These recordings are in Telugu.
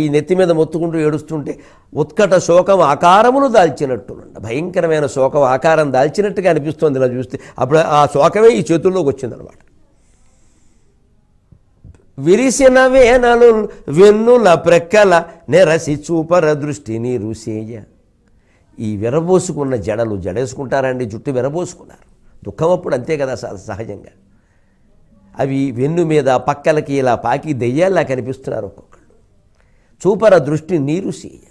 ఈ నెత్తి మీద మొత్తుకుంటూ ఏడుస్తుంటే ఉత్కట శోకం ఆకారమును దాల్చినట్టునండి భయంకరమైన శోకం ఆకారం దాల్చినట్టుగా అనిపిస్తుంది ఇలా చూస్తే అప్పుడు ఆ శోకమే ఈ చేతుల్లోకి వచ్చిందనమాట విరిసిన వేనలు వెన్నుల ప్రక్కల నెరసి చూపర దృష్టిని రుసేయ ఈ విరబోసుకున్న జడలు జడేసుకుంటారండి జుట్టు విరబోసుకున్నారు దుఃఖం అప్పుడు అంతే కదా సహజంగా అవి వెన్ను మీద పక్కలకి ఇలా పాకి దెయ్యాలా కనిపిస్తున్నారు ఒక్కొక్క చూపర దృష్టి నీరు సీయ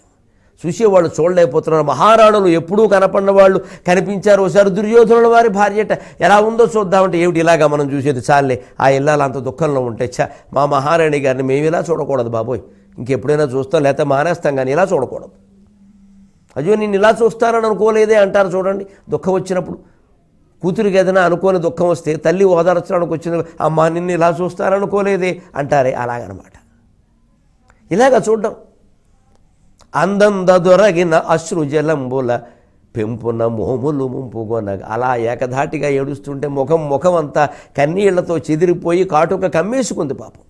వాళ్ళు చూడలేకపోతున్నారు మహారాణులు ఎప్పుడూ కనపడిన వాళ్ళు కనిపించారు ఒకసారి దుర్యోధనుల వారి భార్యట ఎలా ఉందో చూద్దామంటే ఏమిటి ఇలాగా మనం చూసేది చాలే ఆ ఇల్లాలు అంత దుఃఖంలో ఉంటే చ మా మహారాణి గారిని మేము ఇలా చూడకూడదు బాబోయ్ ఇంకెప్పుడైనా చూస్తాం లేకపోతే మానేస్తాం కానీ ఇలా చూడకూడదు అయ్యో నేను ఇలా చూస్తానని అనుకోలేదే అంటారు చూడండి దుఃఖం వచ్చినప్పుడు కూతురికి ఏదైనా అనుకోని దుఃఖం వస్తే తల్లి ఓదార్చడానికి వచ్చిన అమ్మ నిన్ను ఇలా చూస్తారనుకోలేదే అంటారే అలాగనమాట ఇలాగ చూడడం అందంద దొరగిన అశ్రుజలంబుల పెంపున మోములు ముంపుగొనగ అలా ఏకధాటిగా ఏడుస్తుంటే ముఖం ముఖం అంతా కన్నీళ్లతో చెదిరిపోయి కాటుక కమ్మేసుకుంది పాపం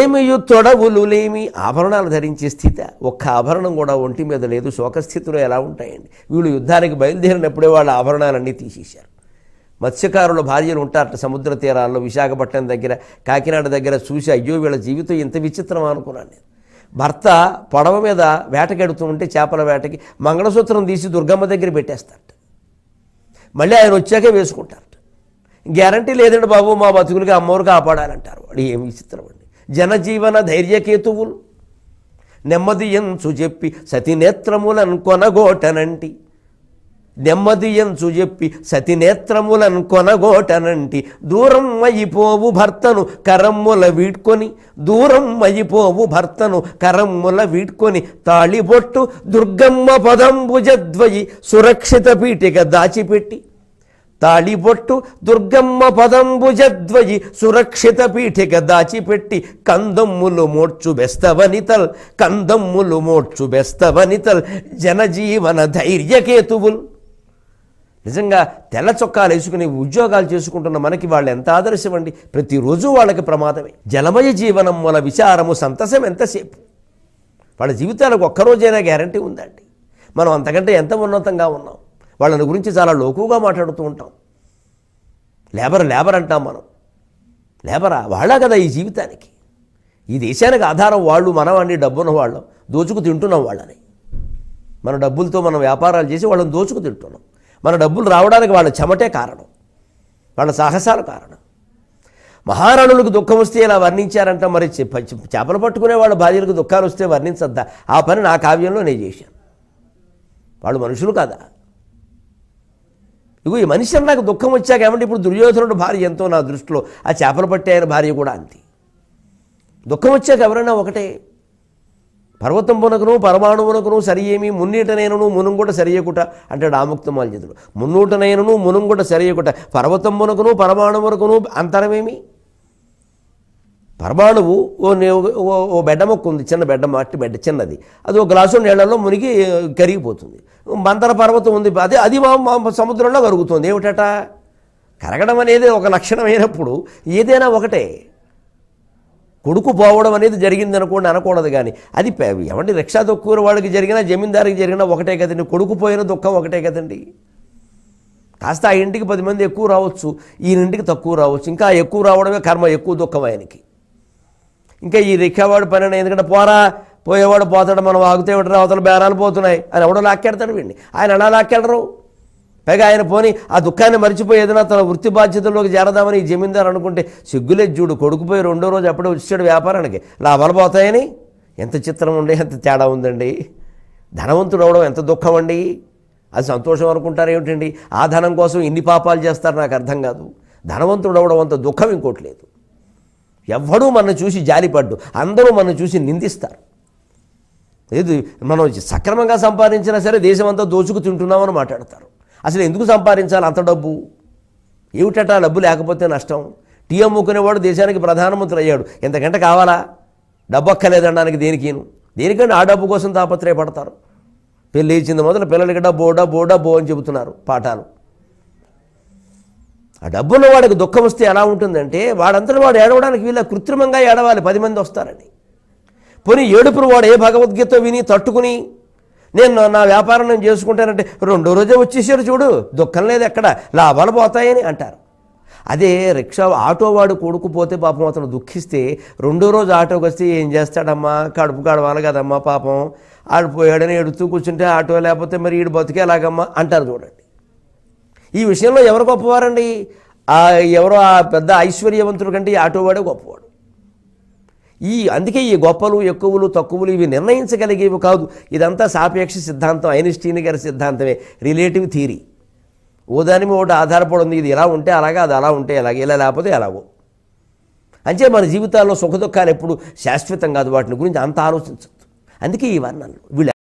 ఏమియు తొడవులు లేమి ఆభరణాలు ధరించే స్థితి ఒక్క ఆభరణం కూడా ఒంటి మీద లేదు శోకస్థితిలో ఎలా ఉంటాయండి వీళ్ళు యుద్ధానికి బయలుదేరినప్పుడే వాళ్ళ ఆభరణాలన్నీ తీసేశారు మత్స్యకారుల భార్యలు ఉంటారట సముద్ర తీరాల్లో విశాఖపట్నం దగ్గర కాకినాడ దగ్గర చూసి అయ్యో వీళ్ళ జీవితం ఇంత విచిత్రం అనుకున్నాను నేను భర్త పడవ మీద వేటకెడుతూ ఉంటే చేపల వేటకి మంగళసూత్రం తీసి దుర్గమ్మ దగ్గర పెట్టేస్తారట మళ్ళీ ఆయన వచ్చాకే వేసుకుంటారట గ్యారంటీ లేదండి బాబు మా బతుకులకి అమ్మోరు కాపాడాలంటారు వాడు ఏం విచిత్రం అండి జనజీవన ధైర్యకేతువులు నెమ్మది ఎంచు చెప్పి సతినేత్రములను కొనగోటనంటి నెమ్మదియంచు చెప్పి సతినేత్రములను కొనగోటనంటి దూరం అయిపోవు భర్తను కరమ్ముల వీడ్కొని దూరం అయిపోవు భర్తను కరమ్ముల వీడ్కొని తాళిబొట్టు దుర్గమ్మ పదంబుజద్వయి సురక్షిత పీఠిక దాచిపెట్టి తాళిబొట్టు దుర్గమ్మ పదంబుజద్వయి సురక్షిత పీఠిక దాచిపెట్టి కందమ్ములు మోడ్చు బెస్తవనితల్ కందమ్ములు మోడ్చు బెస్తవనితల్ జనజీవన ధైర్యకేతువులు నిజంగా తెల్ల చొక్కాలు వేసుకుని ఉద్యోగాలు చేసుకుంటున్న మనకి వాళ్ళు ఎంత ఆదర్శం అండి ప్రతిరోజు వాళ్ళకి ప్రమాదమే జలమయ జీవనం వల విచారము సంతసం ఎంతసేపు వాళ్ళ జీవితాలకు ఒక్కరోజైనా గ్యారంటీ ఉందండి మనం అంతకంటే ఎంత ఉన్నతంగా ఉన్నాం వాళ్ళని గురించి చాలా లోకుగా మాట్లాడుతూ ఉంటాం లేబర్ లేబర్ అంటాం మనం లేబరా వాళ్ళ కదా ఈ జీవితానికి ఈ దేశానికి ఆధారం వాళ్ళు మనం అండి డబ్బున్న వాళ్ళం దోచుకు తింటున్నాం వాళ్ళని మన డబ్బులతో మనం వ్యాపారాలు చేసి వాళ్ళని దోచుకు తింటున్నాం మన డబ్బులు రావడానికి వాళ్ళ చెమటే కారణం వాళ్ళ సాహసాలు కారణం మహారాణులకు దుఃఖం వస్తే ఇలా వర్ణించారంట మరి చేపలు పట్టుకునే వాళ్ళ భార్యలకు దుఃఖాలు వస్తే వర్ణించద్దా ఆ పని నా కావ్యంలో నేను చేశాను వాళ్ళు మనుషులు కాదా ఇగో ఈ మనిషి నాకు దుఃఖం వచ్చాక ఏమంటే ఇప్పుడు దుర్యోధనుడు భార్య ఎంతో నా దృష్టిలో ఆ చేపలు పట్టే భార్య కూడా అంతే దుఃఖం వచ్చాక ఎవరైనా ఒకటే పర్వతంపునకును పరమాణువునకును సరి ఏమి మున్నీటనైనను మునుంగుట సరియకుట అంటాడు ఆముక్తమాల చంద్రుడు మున్నూటనైనను మునుంగుట సరియకుట పర్వతంపునకును పరమాణువునకును అంతరమేమి పరమాణువు ఓ ఓ బెడ్డ మొక్క ఉంది చిన్న బెడ్డ మట్టి బెడ్డ చిన్నది అది ఒక గ్లాసు నీళ్ళలో మునిగి కరిగిపోతుంది మంతర పర్వతం ఉంది అది అది మా సముద్రంలో కరుగుతుంది ఏమిటట కరగడం అనేది ఒక లక్షణమైనప్పుడు ఏదైనా ఒకటే కొడుకు పోవడం అనేది జరిగింది అనుకోండి అనకూడదు కానీ అది ఏమండి రిక్షా తొక్కువ వాడికి జరిగినా జమీందారికి జరిగినా ఒకటే కదండి కొడుకు పోయిన దుఃఖం ఒకటే కదండి కాస్త ఆ ఇంటికి పది మంది ఎక్కువ రావచ్చు ఈయనింటికి తక్కువ రావచ్చు ఇంకా ఎక్కువ రావడమే కర్మ ఎక్కువ దుఃఖం ఆయనకి ఇంకా ఈ రిక్షావాడు పని ఎందుకంటే పోరా పోయేవాడు పోతాడు మనం ఆగుతే అవతల బేరాలు పోతున్నాయి అని ఎవడో లాక్కెడతాడు వీడిని ఆయన ఎలా లాక్కెళ్ళరు పైగా ఆయన పోని ఆ దుఃఖాన్ని ఏదైనా తన వృత్తి బాధ్యతల్లోకి చేరదామని జమీందారు అనుకుంటే సిగ్గులే చూడు కొడుకుపోయి రెండో రోజు అప్పుడే వచ్చాడు వ్యాపారానికి లాభాలు పోతాయని ఎంత చిత్రం ఉండి ఎంత తేడా ఉందండి ధనవంతుడు అవడం ఎంత దుఃఖం అండి అది సంతోషం అనుకుంటారు ఏమిటండి ఆ ధనం కోసం ఇన్ని పాపాలు చేస్తారు నాకు అర్థం కాదు ధనవంతుడు అవడం అంత దుఃఖం ఇంకోటి లేదు ఎవ్వడూ మన చూసి జాలిపడ్డు అందరూ మనం చూసి నిందిస్తారు లేదు మనం సక్రమంగా సంపాదించినా సరే దేశం అంతా దోచుకు తింటున్నామని మాట్లాడతారు అసలు ఎందుకు సంపాదించాలి అంత డబ్బు ఏమిటట డబ్బు లేకపోతే నష్టం టీ అమ్ముకునేవాడు దేశానికి ప్రధానమంత్రి అయ్యాడు ఎంతకంటే కావాలా డబ్బు అక్కలేదనడానికి దేనికిను దేనికంటే ఆ డబ్బు కోసం తాపత్రయపడతారు పెళ్ళి ఇచ్చింది మొదలు పిల్లలకి డబ్బు డబ్బు డబ్బు అని చెబుతున్నారు పాఠాలు ఆ డబ్బున్న వాడికి దుఃఖం వస్తే ఎలా ఉంటుందంటే వాడంతా వాడు ఏడవడానికి వీళ్ళ కృత్రిమంగా ఏడవాలి పది మంది వస్తారని పోనీ ఏడుపురు వాడు ఏ భగవద్గీత విని తట్టుకుని నేను నా వ్యాపారం నేను చేసుకుంటానంటే రెండో రోజే వచ్చేసారు చూడు దుఃఖం లేదు ఎక్కడ లాభాలు పోతాయని అంటారు అదే రిక్షా ఆటో వాడు కొడుకుపోతే పాపం అతను దుఃఖిస్తే రెండో రోజు ఆటోకి వస్తే ఏం చేస్తాడమ్మా కడుపు కడవాలి కదమ్మా పాపం ఆడు పోయాడని ఎడుతూ కూర్చుంటే ఆటో లేకపోతే మరి ఈడు బతికేలాగమ్మా అంటారు చూడండి ఈ విషయంలో ఎవరు గొప్పవారండి ఎవరో ఆ పెద్ద ఐశ్వర్యవంతుడు కంటే ఈ వాడే గొప్పవాడు ఈ అందుకే ఈ గొప్పలు ఎక్కువలు తక్కువలు ఇవి నిర్ణయించగలిగేవి కాదు ఇదంతా సాపేక్ష సిద్ధాంతం ఐనిస్టీని గారి సిద్ధాంతమే రిలేటివ్ థీరీ ఓదాని ఒకటి ఆధారపడి ఉంది ఇది ఎలా ఉంటే అలాగా అది అలా ఉంటే అలాగే ఇలా లేకపోతే ఎలాగో అంటే మన జీవితాల్లో సుఖదుఖాలు ఎప్పుడు శాశ్వతం కాదు వాటిని గురించి అంత ఆలోచించద్దు అందుకే ఈ వర్ణనలు వీళ్ళు